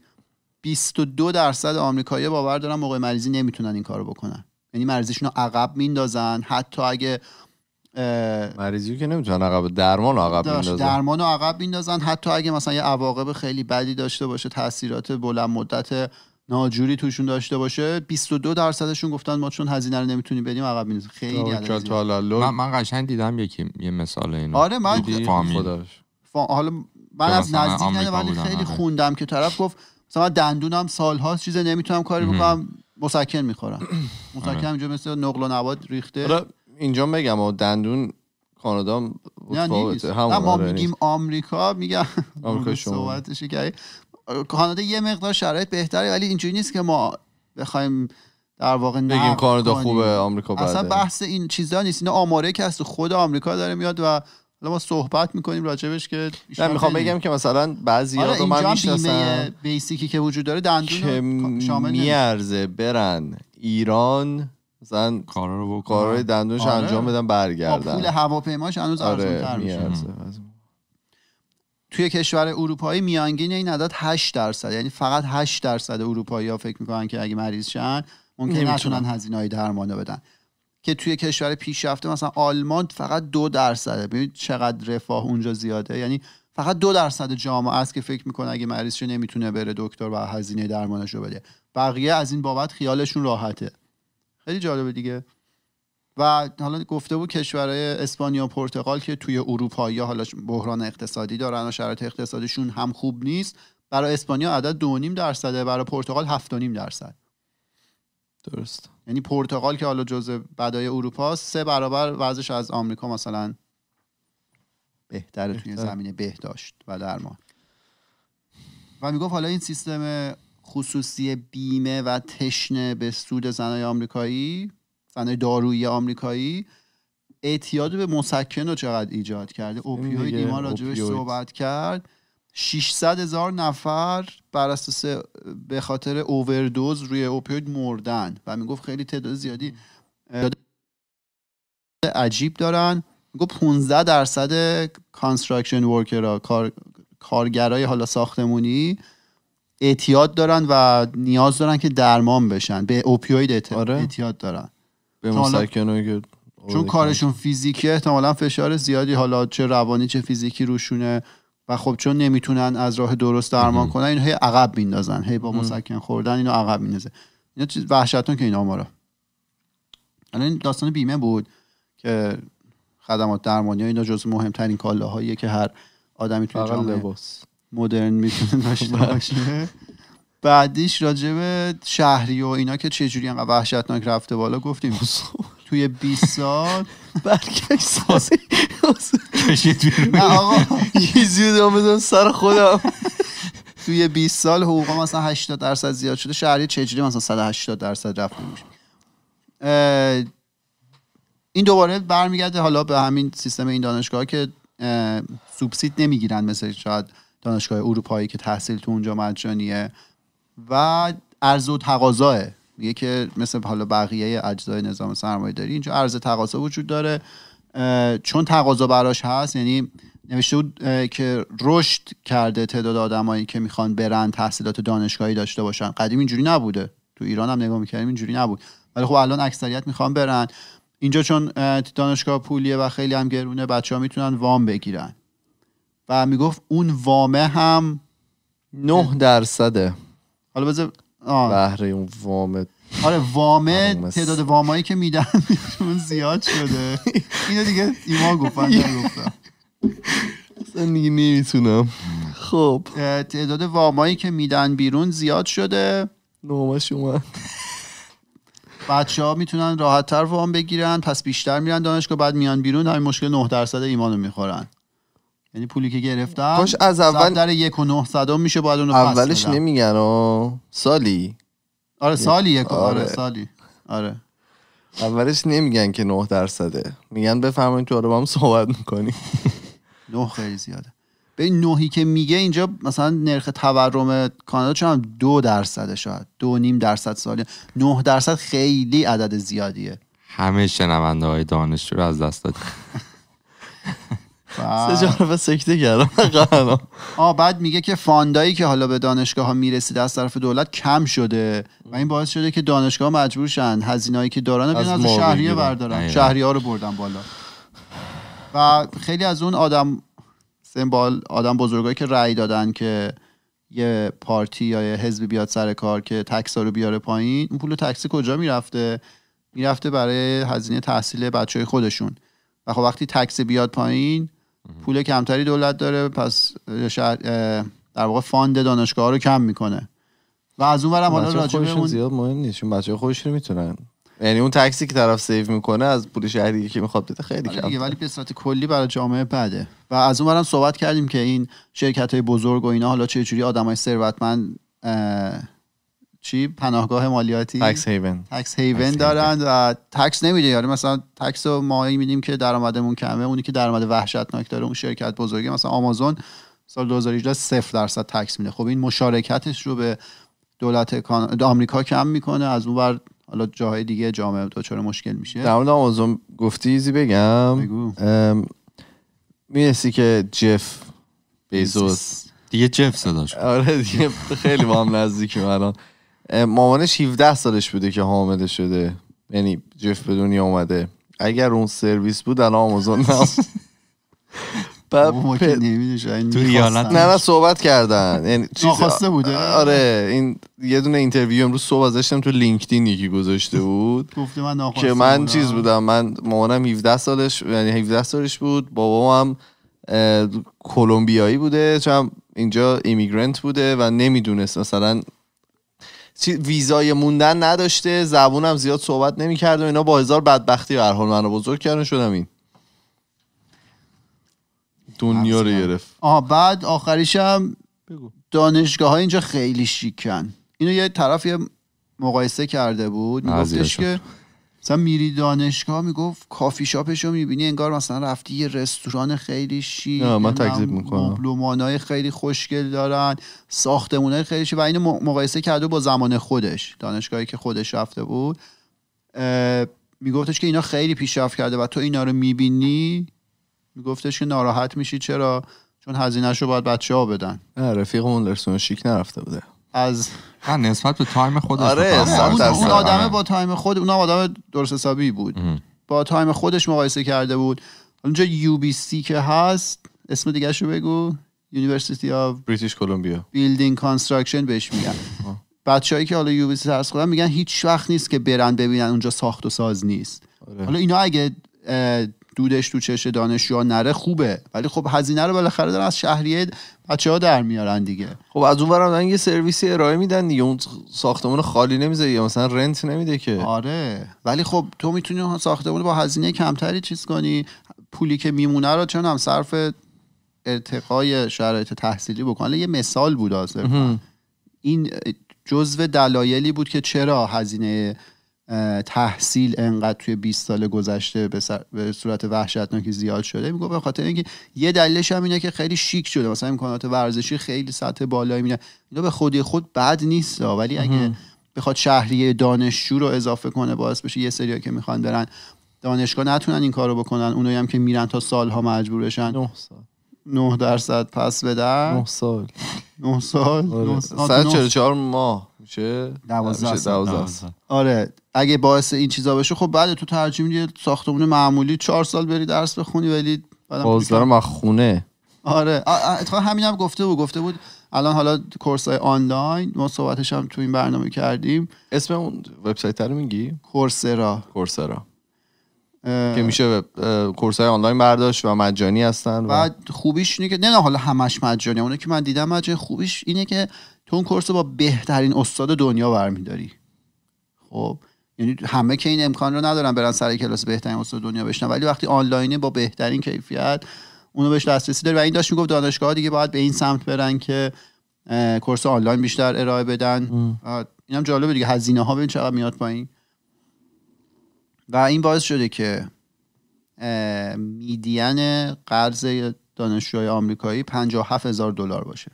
B: 22 درصد آمریکایی باور دارن موقع مریضی نمیتونن این کارو بکنن یعنی مریضیشون رو عقب میندازن حتی اگه مریضی که نمیتونن
A: عقب درمان عقب میندازن درمان
B: عقب میندازن حتی اگه مثلا یه عواقب خیلی بدی داشته باشه تاثیرات بلند مدت ناجوری توشون داشته باشه 22 درصدشون گفتن ما چون
C: هزینه رو نمیتونیم بدیم عقب میندازیم خیلی من من قشنگ دیدم یکی یه مثال اینو آره من حالا من از نزدیک ولی خیلی آره.
B: خوندم که طرف گفت مثلا دندونم سالهاست چیز نمیتونم کاری بکنم مسکن میخورن *clears throat* آره. مسکن
A: اینجا مثل نقل و نواد ریخته اینجا بگم و دندون کانادا نه ما آره، میگیم
B: آمریکا میگم آمریکا *laughs* صحبتش کانادا یه مقدار شرایط بهتری ولی اینجوری نیست که ما بخوایم در واقع بگیم کانادا خوبه آمریکا بده اصلا بحث این چیزا نیست اینا آماره که از خود آمریکا داره میاد و حالا ما صحبت میکنیم راجبش که من میخوام بگم که مثلا بعضی آره رو من میشناسم بیسیکی که وجود داره دندون شامل
A: میارزه برن ایران مثلا کارا رو کارای دندونش آره. انجام بدن برگردن پول
B: هواپیماش هنوز آره. توی کشور اروپایی میانگین این عدد 8 درصد یعنی فقط 8 درصد اروپایی ها فکر میکنن که اگه مریض شن ممکن نتونن های درمانو بدن که توی کشور پیشرفته مثلا آلمان فقط دو درصده ببینید چقدر رفاه اونجا زیاده یعنی فقط دو درصد جامعه است که فکر میکنه اگه مریض نمیتونه بره دکتر و هزینه درمانش رو بده بقیه از این بابت خیالشون راحته خیلی جالبه دیگه و حالا گفته بود کشورهای اسپانیا و پرتغال که توی اروپا یا حالا بحران اقتصادی دارن و شرایط اقتصادشون هم خوب نیست برای اسپانیا عدد 2.5 درصده برای پرتغال نیم درصد درست یعنی پرتغال که حالا جزء بدای اروپا سه برابر وضعش از آمریکا مثلا بهتره بهتر. توی زمینه بهداشت و درمان و میگفت حالا این سیستم خصوصی بیمه و تشنه به سود زنای آمریکایی زنای دارویی آمریکایی اعتیاد به مسکن رو چقدر ایجاد کرده اوپیوید را راجبش صحبت کرد 600 هزار نفر بر اساس به خاطر اووردوز روی اوپیوید مردن و میگفت خیلی تعداد زیادی عجیب دارن میگو 15 درصد کانستراکشن ورکرها کار، کارگرای حالا ساختمونی اعتیاد دارن و نیاز دارن که درمان بشن به اوپیوید آره. اعتیاد آره. دارن به
A: که چون آره، کارشون
B: فیزیکیه احتمالا فشار زیادی حالا چه روانی چه فیزیکی روشونه و خب چون نمیتونن از راه درست درمان کنن اینو هی عقب میندازن هی با مسکن خوردن اینو عقب میندازه اینا چیز وحشتون که این آمارا الان داستان بیمه بود که خدمات درمانی اینا جز مهمترین کالاهاییه که هر آدمی تو مدرن میتونه داشته *laughs* باشه بعدیش راجب شهری و اینا که چجوری هم وحشتناک رفته بالا گفتیم توی 20 سال بلکه سازی
C: کشید بیرون
B: آقا سر خودم توی 20 سال هم مثلا 80 درصد زیاد شده شهری چجوری مثلا 180 درصد رفته میشه این دوباره برمیگرده حالا به همین سیستم این دانشگاه که سوبسید نمیگیرن مثل شاید دانشگاه اروپایی که تحصیل تو اونجا مجانیه و عرضه و تقاضاه میگه که مثل حالا بقیه اجزای نظام سرمایه داری اینجا عرض تقاضا وجود داره چون تقاضا براش هست یعنی نوشته بود که رشد کرده تعداد آدمایی که میخوان برن تحصیلات دانشگاهی داشته باشن قدیم اینجوری نبوده تو ایران هم نگاه میکردیم اینجوری نبود ولی خب الان اکثریت میخوان برن اینجا چون دانشگاه پولیه و خیلی هم گرونه بچه ها میتونن وام بگیرن و میگفت اون وامه هم نه درصده حالا بذار بهره اون وام آره وامه تعداد وامایی که میدن زیاد شده اینو دیگه ایما گفتن من *laughs* نمیتونم خب تعداد وامایی که میدن بیرون زیاد شده نومش اومد بچه ها میتونن راحت تر وام بگیرن پس بیشتر میرن دانشگاه بعد میان بیرون همین مشکل 9 درصد ایمانو میخورن یعنی پولی که گرفتم کاش از اول در یک و نه صدا میشه باید اونو اولش نمیگن
A: آه. سالی
B: آره سالی یک آره. آره سالی
A: آره اولش نمیگن که نه درصده میگن بفرمایید تو آره با هم صحبت میکنی
B: *laughs* نه خیلی زیاده به این که میگه اینجا مثلا نرخ تورم کانادا چون هم دو درصده شاید دو نیم درصد سالی نه درصد خیلی عدد زیادیه
C: همه شنونده های دانشجو رو از دست دادیم *laughs* بعد... سه بله. سکته
B: *laughs* بعد میگه که فاندایی که حالا به دانشگاه ها میرسیده از طرف دولت کم شده و این باعث شده که دانشگاه مجبور شن هزینه‌ای که دارن از, از شهریه بردارن شهریه ها رو بردن بالا و خیلی از اون آدم سمبال آدم بزرگایی که رأی دادن که یه پارتی یا یه حزبی بیاد سر کار که تکس رو بیاره پایین اون پول تکسی کجا میرفته میرفته برای هزینه تحصیل بچه خودشون و خب وقتی تکس بیاد پایین پول کمتری دولت داره پس در واقع فاند دانشگاه رو کم میکنه و از اون برم حالا راجبه اون زیاد
A: مهم نیست چون بچه خودش رو میتونن یعنی اون تاکسی که طرف سیو میکنه از پول شهری که میخواد بده خیلی آره کم
B: ولی به صورت کلی برای جامعه بده و از اون برم صحبت کردیم که این شرکت های بزرگ و اینا حالا چه جوری آدمای ثروتمند چی پناهگاه مالیاتی تکس هیون تکس هیون دارن و تکس نمیده یاره یعنی مثلا تکس رو ما میدیم که درآمدمون کمه اونی که درآمد وحشتناک داره اون شرکت بزرگه مثلا آمازون سال 2018 صفر درصد تکس میده خب این مشارکتش رو به دولت آمریکا کم میکنه از اون بر حالا جاهای دیگه جامعه چرا مشکل میشه در مورد
A: آمازون گفتی ایزی بگم میرسی که جف بیزوس دیگه جف صداش؟
B: آره دیگه خیلی
A: با هم الان مامانش 17 سالش بوده که حامله شده یعنی جفت به دنیا اومده اگر اون سرویس بود الان آمازون *laughs*
B: نم پ... نه نه
A: صحبت کردن یعنی
B: بوده آره
A: این یه دونه اینترویو امروز صبح داشتم تو لینکدین یکی گذاشته بود
B: *laughs* گفته من که من
A: چیز بودم من مامانم 17 سالش یعنی 17 سالش بود بابام هم کلمبیایی بوده چون اینجا ایمیگرنت بوده و نمیدونست مثلا ویزای موندن نداشته زبونم زیاد صحبت نمیکرد و اینا با هزار بدبختی به حال منو بزرگ کردن شدم این دنیا رو گرفت
B: آها بعد آخریشم دانشگاه ها اینجا خیلی شیکن اینو یه طرف یه مقایسه کرده بود میگفتش که مثلا میری دانشگاه میگفت کافی شاپش رو میبینی انگار مثلا رفتی یه رستوران خیلی شیک من تکذیب میکنم خیلی خوشگل دارن های خیلی شیک و اینو مقایسه کرده با زمان خودش دانشگاهی که خودش رفته بود میگفتش که اینا خیلی پیشرفت کرده و تو اینا رو میبینی میگفتش که ناراحت میشی چرا چون هزینهش رو باید بچه ها بدن
A: رفیق رفیقمون لرسون شیک نرفته بوده
C: از نسبت به تایم خود آره اون, آدم آره. با
B: تایم خود اون آدم درست حسابی بود با تایم خودش مقایسه کرده بود اونجا یو بی سی که هست اسم دیگه شو بگو یونیورسیتی آف
A: بریتیش کلمبیا
B: بیلدینگ کانستراکشن بهش میگن بچه‌ای که حالا یو بی سی درس میگن هیچ وقت نیست که برن ببینن اونجا ساخت و ساز نیست آره. حالا اینا اگه دودش تو چش دانشجوها نره خوبه ولی خب هزینه رو بالاخره دارن از شهریه بچه ها در میارن دیگه خب از اون برم یه سرویسی ارائه میدن دیگه اون ساختمون خالی نمیذاره یا مثلا رنت نمیده که آره ولی خب تو میتونی ساختمون با هزینه کمتری چیز کنی پولی که میمونه رو چون هم صرف ارتقای شرایط تحصیلی بکنه یه مثال بود این جزو دلایلی بود که چرا هزینه تحصیل انقدر توی 20 سال گذشته به, سر... به صورت وحشتناکی زیاد شده میگفت به خاطر اینکه یه دلیلش هم اینه که خیلی شیک شده مثلا امکانات ورزشی خیلی سطح بالایی میره اینا به خودی خود بد نیست ولی اگه بخواد شهریه دانشجو رو اضافه کنه باعث بشه یه سری که میخوان برن دانشگاه نتونن این کارو بکنن اونایی هم که میرن تا سالها مجبور بشن 9 سال 9 درصد پس بدن 9 سال 9 سال 144
A: آره. ماه میشه 12
B: آره اگه باعث این چیزا بشه خب بعد بله، تو ترجیح میدی ساختمون معمولی چهار سال بری درس بخونی ولی بازدارم از
A: خونه
B: آره اتفاقا همین هم گفته بود گفته بود الان حالا کورس های آنلاین ما صحبتش هم تو این برنامه کردیم اسم اون وبسایت رو میگی کورسرا کورسرا که
A: میشه کورس های آنلاین برداشت و مجانی هستن
B: و, خوبیش اینه که نه, نه حالا همش مجانی اونه که من دیدم مجانی خوبیش اینه که تو اون کورس با بهترین استاد دنیا برمیداری خب یعنی همه که این امکان رو ندارن برن سر کلاس بهترین استاد دنیا بشنن ولی وقتی آنلاینه با بهترین کیفیت اونو بهش دسترسی داره و این داشت میگفت دانشگاه دیگه باید به این سمت برن که کورس آنلاین بیشتر ارائه بدن اینم جالبه دیگه هزینه ها ببین چقدر میاد پایین و این باعث شده که میدین قرض دانشجوی آمریکایی 57000 هزار دلار باشه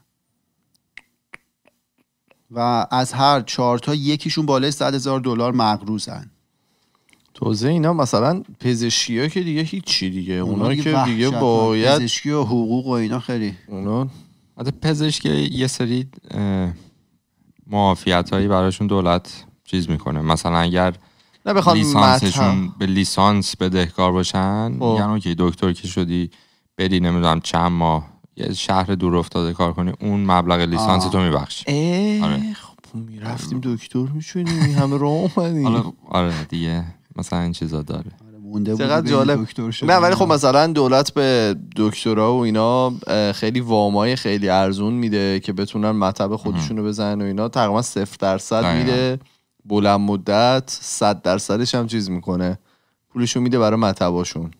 B: و از هر چهار تا یکیشون بالای 100 هزار دلار مقروزن توزه اینا مثلا
A: پزشکی ها که دیگه هیچی دیگه اونا که دیگه باید پزشکی و
B: حقوق و اینا خیلی اونا
C: حتی پزشکی یه سری معافیت هایی براشون دولت چیز میکنه مثلا اگر نه بخواد لیسانسشون به لیسانس بدهکار باشن یعنی اوکی دکتر که شدی بری نمیدونم چند ماه یه شهر دور افتاده کار کنی اون مبلغ لیسانس تو میبخشی آره.
A: خب میرفتیم دکتر میشونیم همه رو اومدیم
C: آره, دیگه مثلا این چیزا داره آره، چقدر جالب نه ولی خب مثلا
A: دولت به دکترا و اینا خیلی وامای خیلی ارزون میده که بتونن مطب خودشونو بزنن و اینا تقریبا صفر درصد میده بلند مدت صد درصدش هم چیز میکنه پولشون میده برای مطباشون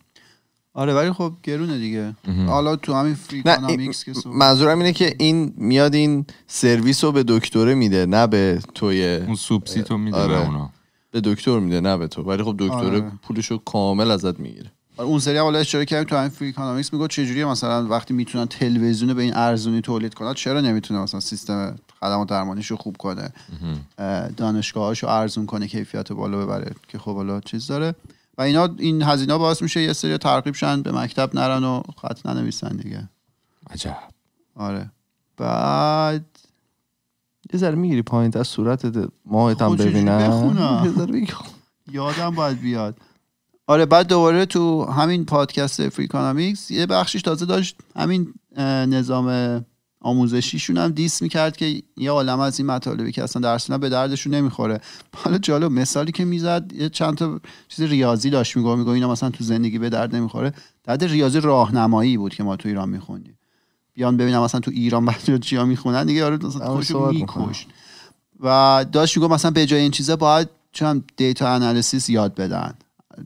B: آره ولی خب گرونه دیگه حالا تو همین فریکانامیکس که منظورم
A: اینه که این میاد این سرویس رو به دکتره میده نه به توی اون سوبسیتو آره. میده آره. به اونا به دکتر میده نه به تو ولی خب دکتر آره. رو کامل ازت میگیره
B: آره، اون سری حالا اشاره کردیم تو همین فریکانامیکس میگه چجوری مثلا وقتی میتونن تلویزیون به این ارزونی تولید کنن چرا نمیتونه مثلا سیستم خدمات درمانیش رو خوب کنه دانشگاهاش رو ارزون کنه کیفیت بالا ببره که خب حالا چیز داره و اینا این هزینه باعث میشه یه سری ترغیب شن به مکتب نرن و خط ننویسن دیگه عجب آره بعد یه ذره میگیری پایین از صورت ماهتم خب، ببینم یادم باید بیاد آره بعد دوباره تو همین پادکست فریکانامیکس یه بخشیش تازه داشت همین نظام آموزشیشون هم دیس میکرد که یه عالم از این مطالبی که اصلا درس به دردشون نمیخوره حالا جالب مثالی که میزد یه چند تا چیز ریاضی داشت میگو میگو اینا مثلا تو زندگی به درد نمیخوره درد ریاضی راهنمایی بود که ما تو ایران میخوندیم بیان ببینم اصلا تو ایران بچه‌ها چیا میخونن دیگه آره مثلا و داشت میگو مثلا به جای این چیزا باید چون دیتا انالیسیس یاد بدن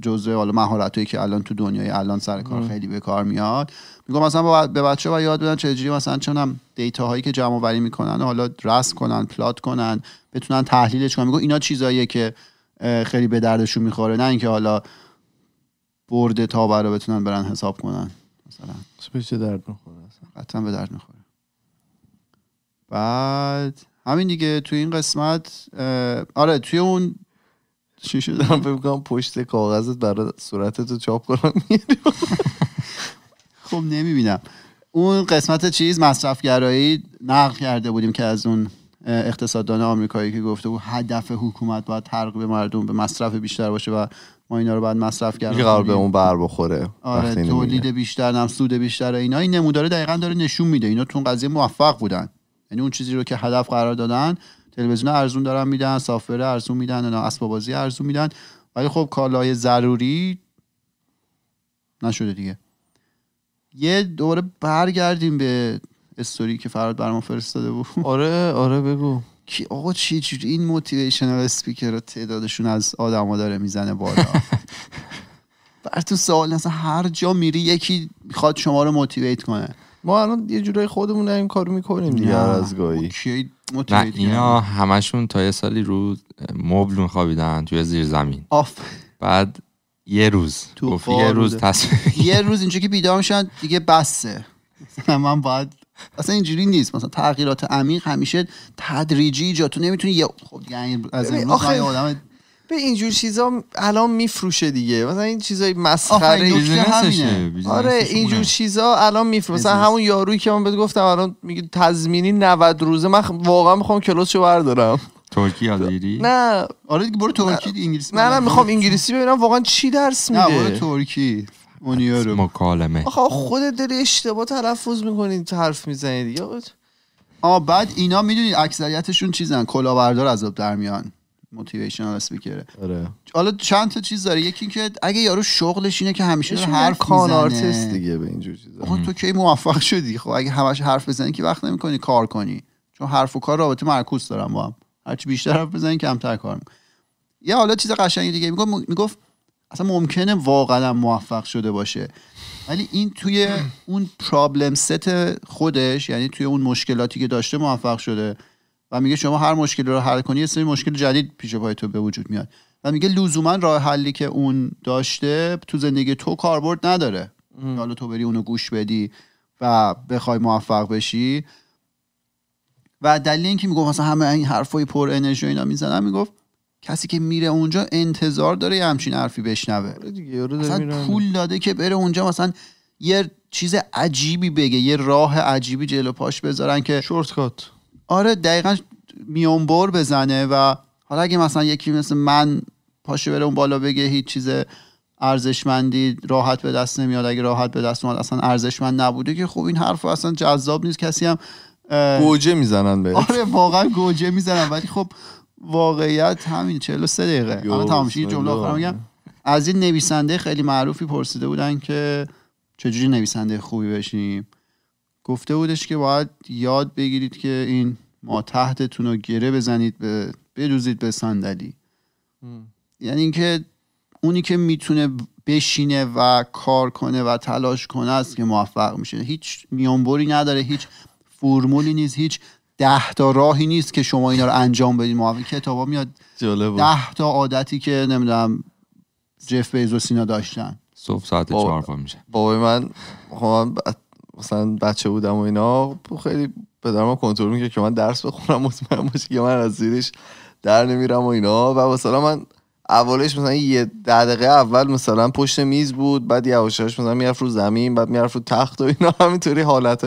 B: جزء حالا مهارتایی که الان تو دنیای الان سر کار خیلی به کار میاد میگم مثلا با به بچه باید یاد بدن چجوری مثلا هم دیتا هایی که جمع آوری میکنن حالا رست کنن پلات کنن بتونن تحلیلش کنن میگم اینا چیزاییه که خیلی به دردشون میخوره نه اینکه حالا برد تا رو بتونن برن حساب کنن مثلا چه درد میخوره قطعا به درد میخوره بعد همین دیگه تو این قسمت آره توی اون چی دارم پشت کاغذت برای صورتتو چاپ کنم *laughs* خب نمیبینم اون قسمت چیز مصرفگرایی نقل کرده بودیم که از اون اقتصاددان آمریکایی که گفته بود هدف حکومت باید ترغیب مردم به مصرف بیشتر باشه و ما اینا رو باید مصرف کردیم قرار به اون
A: بر بخوره آره تولید
B: بیشتر نم سود بیشتر اینا این نموداره دقیقا داره نشون میده اینا تون قضیه موفق بودن یعنی اون چیزی رو که هدف قرار دادن تلویزیون ارزون دارن میدن سافر ارزون میدن اسباب بازی ارزون میدن ولی خب کالای ضروری نشده دیگه یه دوره برگردیم به استوری که فراد برام فرستاده بود *laughs* آره آره بگو کی آقا چی جوری این موتیویشنال اسپیکر رو تعدادشون از آدما داره میزنه بالا *laughs* بر تو سوال اصلا هر جا میری یکی میخواد شما رو موتیویت کنه ما الان یه جورای خودمون این کارو میکنیم دیگه آره،
C: از اینا همشون تا یه سالی رو مبل میخوابیدن توی زیر زمین آف بعد یه روز تو *laughs* یه روز یه
B: روز اینجا که بیدار میشن دیگه بسه من باید اصلا اینجوری نیست مثلا تغییرات عمیق همیشه تدریجی جا تو نمیتونی یه خب از این آدم
A: به اینجور چیزا الان میفروشه دیگه مثلا این چیزای مسخره همینه آره اینجور چیزا الان میفروشه مثلا همون یارویی که من بهت گفتم الان میگه تضمینی 90 روزه من واقعا میخوام کلاسشو
C: بردارم ترکی بگیری
A: نه آره دیگه برو ترکی انگلیسی نه نه میخوام انگلیسی ببینم واقعا
B: چی درس میده نه برو
C: ترکی اونیارو مکالمه آخه خودت
B: دل اشتباه تلفظ میکنی حرف میزنی دیگه آ بعد اینا میدونید اکثریتشون چیزن کلاهبردار عذاب در میان موتیویشنال اسپیکره آره حالا چند تا چیز داره یکی اینکه اگه یارو شغلش اینه که همیشه هر کان آرتست
A: دیگه به اینجور
B: چیزا تو کی موفق شدی خب اگه همش حرف بزنی که وقت نمیکنی کار کنی چون حرف و کار رابطه معکوس دارم با هم هرچی بیشتر حرف بزنین کمتر کار یه حالا چیز قشنگی دیگه میگفت میگفت اصلا ممکنه واقعا موفق شده باشه ولی این توی اون پرابلم ست خودش یعنی توی اون مشکلاتی که داشته موفق شده و میگه شما هر مشکلی رو حل کنی یه سری مشکل جدید پیش پای تو به وجود میاد و میگه لزوما راه حلی که اون داشته تو زندگی تو کاربرد نداره حالا تو بری اونو گوش بدی و بخوای موفق بشی و دلیل اینکه میگفت مثلا همه این حرفای پر انرژی اینا میزنن میگفت کسی که میره اونجا انتظار داره یه همچین حرفی بشنوه مثلا آره پول داده که بره اونجا مثلا یه چیز عجیبی بگه یه راه عجیبی جلو پاش بذارن که شورت کات آره دقیقا میونبر بزنه و حالا اگه مثلا یکی مثل من پاش بره اون بالا بگه هیچ چیز ارزشمندی راحت به دست نمیاد اگه راحت به دست اومد اصلا ارزشمند نبوده که خب این حرف اصلا جذاب نیست کسی هم گوجه
A: میزنن به آره
B: واقعا گوجه میزنن ولی خب واقعیت همین 43 دقیقه اما جمله آخر میگم از این نویسنده خیلی معروفی پرسیده بودن که چجوری نویسنده خوبی بشیم گفته بودش که باید یاد بگیرید که این ما تحتتون رو گره بزنید به بدوزید به صندلی یعنی اینکه اونی که میتونه بشینه و کار کنه و تلاش کنه است که موفق میشه هیچ میانبری نداره هیچ فرمولی نیست هیچ ده تا راهی نیست که شما اینا رو انجام بدید ما کتابا میاد ده تا عادتی که نمیدونم جف بیزوس اینا داشتن
C: صبح ساعت میشه
B: بابای من خب
A: مثلا بچه بودم و اینا خیلی پدرم کنترل میکرد که من درس بخونم مطمئن باشه که من از زیرش در نمیرم و اینا و مثلا من اولش مثلا یه دقیقه اول مثلا پشت میز بود بعد یواش مثلا میرفت رو زمین بعد میرفت رو تخت و اینا *laughs* همینطوری حالت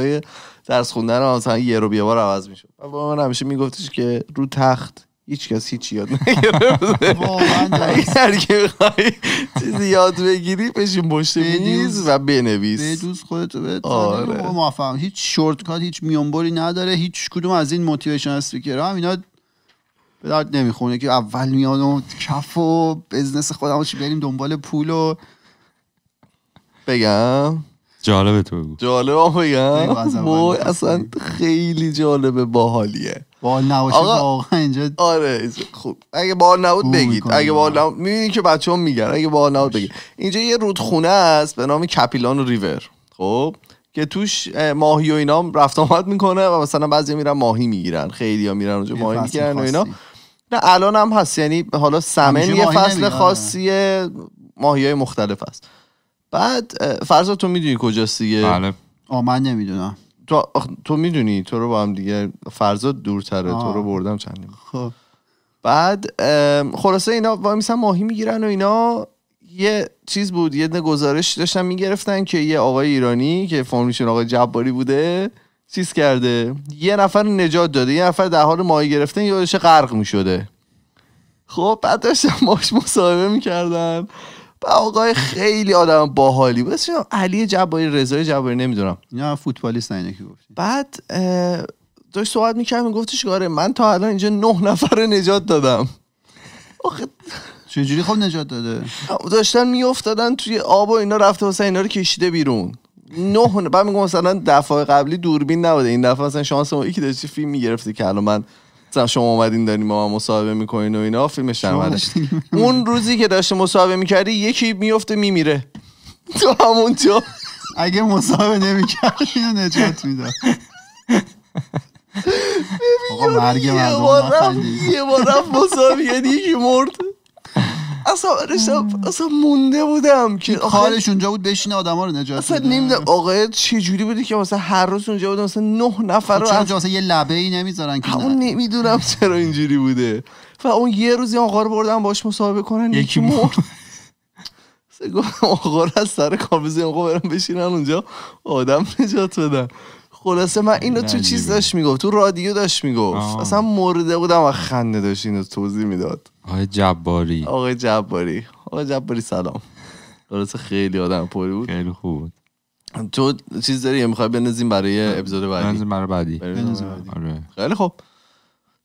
A: درس خوندن هم مثلا یه رو بیا بار عوض میشد با من همیشه میگفتش که رو تخت هیچ کس هیچ یاد نگرفته هر *laughs* *laughs* که چیزی یاد بگیری بشین پشت میز و بنویس بدوز خودتو به آره.
B: هیچ شورتکات هیچ میانبری نداره هیچ کدوم از این موتیویشن اسپیکر هم اینا به درد نمیخونه که اول میان و کف و بزنس خودمون بریم دنبال پول و بگم
C: جالبه تو بگو
B: جالب آقا
A: بگم خب. اصلا خیلی جالبه باحالیه بال نباشه آقا اینجا آره خوب اگه بال نبود بگید اگه بال نبود میبینی که هم میگن اگه بال نبود بگید اینجا یه رودخونه است به نام کپیلان ریور خب که توش ماهی و اینا رفت آمد میکنه و مثلا بعضی میرن ماهی میگیرن خیلی ها میرن اونجا ماهی میگیرن و اینا نه الان هم هست یعنی حالا سمن یه فصل خاصیه ماهی های مختلف هست بعد فرضا تو میدونی کجاست دیگه بله من نمیدونم تو تو میدونی تو رو با هم دیگه فرضا دورتره تو رو بردم چندین خب بعد خلاصه اینا وای ماهی میگیرن و اینا یه چیز بود یه گزارش داشتن میگرفتن که یه آقای ایرانی که فرمیشون آقای جباری بوده چیز کرده یه نفر نجات داده یه نفر در حال ماهی گرفتن یادش غرق میشده خب بعد داشتن ماش مصاحبه میکردن آقای خیلی آدم باحالی بود علی جباری رضای جباری نمیدونم اینا فوتبالیست اینا که گفتی بعد داشت صحبت میکرد میگفتش آره من تا الان اینجا نه نفر نجات دادم آخه جوری خب نجات داده داشتن میافتادن توی آب و اینا رفته واسه اینا رو کشیده بیرون نه بعد میگم مثلا دفعه قبلی دوربین نبوده این دفعه مثلا شانس ما یکی داشتی فیلم میگرفتی که الان من شما اومدین دارین ما مصاحبه میکنین و اینا فیلمش اون روزی که داشته مصاحبه میکردی یکی میفته میمیره تو همون جا اگه مصاحبه نمیکردی اینو نجات میداد آقا مرگ یعنی مردم
B: یه بار رفت مصاحبه یعنی یکی مرد اصلا اصلا, اصلا مونده بودم که کارش اونجا بود بشینه آدما رو نجات اصلا نمیدونم آقا چه جوری بودی که مثلا
A: هر روز اونجا بود مثلا نه نفر خب رو اونجا
B: مثلا یه لبه ای نمیذارن که اون
A: نمیدونم چرا اینجوری بوده و اون یه روزی آقا رو بردم باش مصاحبه کنن یکی مرد *laughs* گفتم آقا رو از سر کار بزنیم آقا برم بشینن اونجا آدم نجات بدن خلاصه من اینو تو چیز داشت میگفت تو رادیو داشت میگفت اصلا مرده بودم و خنده داشت اینو توضیح میداد آقای جباری آقای جباری آقای جباری سلام خلاصه خیلی آدم پری بود خیلی خوب تو چیز داری میخوای بنزیم برای اپیزود بعدی بنزیم برای بعدی آره. خیلی خوب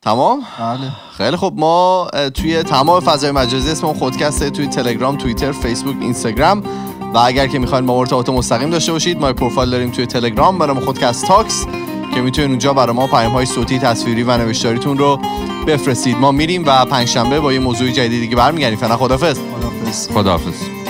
A: تمام بله خیلی خوب ما توی تمام فضای مجازی اسم خودکسته توی تلگرام توییتر فیسبوک اینستاگرام و اگر که میخواین با ارتباط مستقیم داشته باشید ما پروفایل داریم توی تلگرام برام خودکست تاکس که میتونید اونجا برای ما پیام های صوتی تصویری و نوشتاریتون رو بفرستید ما میریم و پنجشنبه با یه موضوع جدیدی که برمیگردیم فعلا خدافظ
C: خدافظ خدافظ